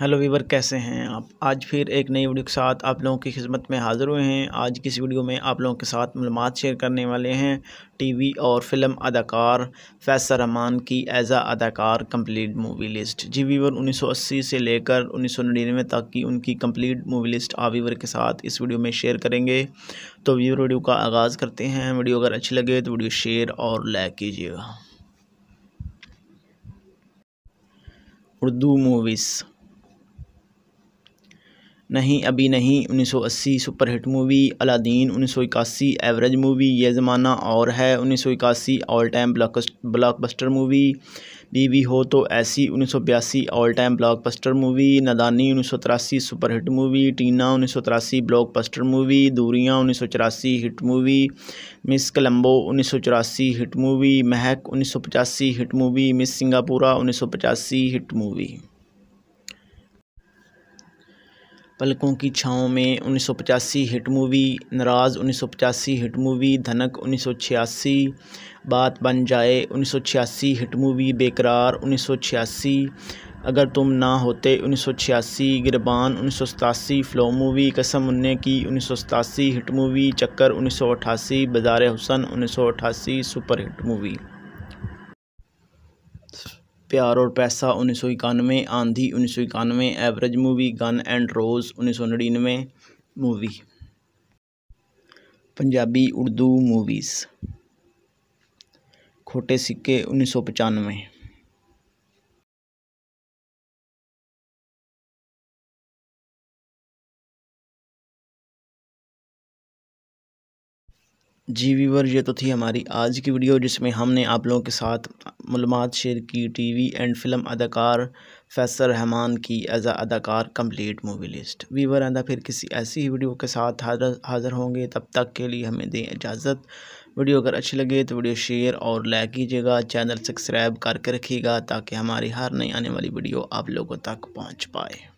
hello Weaver कैसे हैं आप आज फिर एक नई वीडियो के साथ आप लोगों की खिदमत में हाज़िर हुए हैं आज की इस वीडियो में आप लोगों के साथ मालूम शेयर करने वाले हैं टीवी और फिल्म अदाकार फैसल रहमान की आ अदाकार कंप्लीट मूवी लिस्ट जी वीवर 1980 से लेकर उन्नीस तक की उनकी कंप्लीट मूवी लिस्ट आप वीवर के साथ इस वीडियो में शेयर करेंगे तो वीवर वीडियो का आगाज़ करते हैं वीडियो अगर अच्छी लगे तो वीडियो शेयर और लाइक कीजिएगा उर्दू मूवीज़ नहीं अभी नहीं 1980 superhit movie Aladdin 1981 average movie ये ज़माना और है 1981 ऑल टाइम ब्लॉकबस्टर मूवी बीवी हो तो ऐसी उन्नीस ऑल टाइम ब्लॉकबस्टर मूवी नदानी उन्नीस सुपरहिट मूवी टीना उन्नीस ब्लॉकबस्टर मूवी दूरियां उन्नीस हिट मूवी मिस कलम्बो उन्नीस हिट मूवी महक उन्नीस हिट मूवी मिस सिंगापुरा उन्नीस हिट मूवी पलकों की छाँव में उन्नीस सौ पचासी हिट मूवी नाराज़ उन्नीस सौ पचासी हिट मूवी धनक उन्नीस सौ छियासी बात बन जाए उन्नीस सौ छियासी हिट मूवी बेकरार उन्नीस सौ छियासी अगर तुम ना होते उन्नीस सौ छियासी गिरबान उन्नीस सौ सतासी फ्लो मूवी कसम मुन्ने की उन्नीस सौ सतासी हिट मूवी चक्कर उन्नीस सौ अठासी बाजार हुसन उन्नीस सौ अठासी सुपर हिट मूवी प्यार और पैसा उन्नीस सौ इक्यानवे आंधी उन्नीस सौ इक्यानवे average movie Gun and Rose उन्नीस सौ नड़िनवे मूवी पंजाबी उर्दू मूवीज़ खोटे सिक्के उन्नीस सौ पचानवे जी वीवर ये तो थी हमारी आज की वीडियो जिसमें हमने आप लोगों के साथ मालूमात शेयर की टीवी एंड फिल्म अदाकार फैसल रहमान की एज़ अदाकार कंप्लीट मूवी लिस्ट वीवर आंदा फिर किसी ऐसी ही वीडियो के साथ हाजिर हाज़र होंगे तब तक के लिए हमें दें इजाज़त वीडियो अगर अच्छी लगे तो वीडियो शेयर और लाइक कीजिएगा चैनल सब्सक्राइब करके रखिएगा ताकि हमारी हर नई आने वाली वीडियो आप लोगों तक पहुँच पाए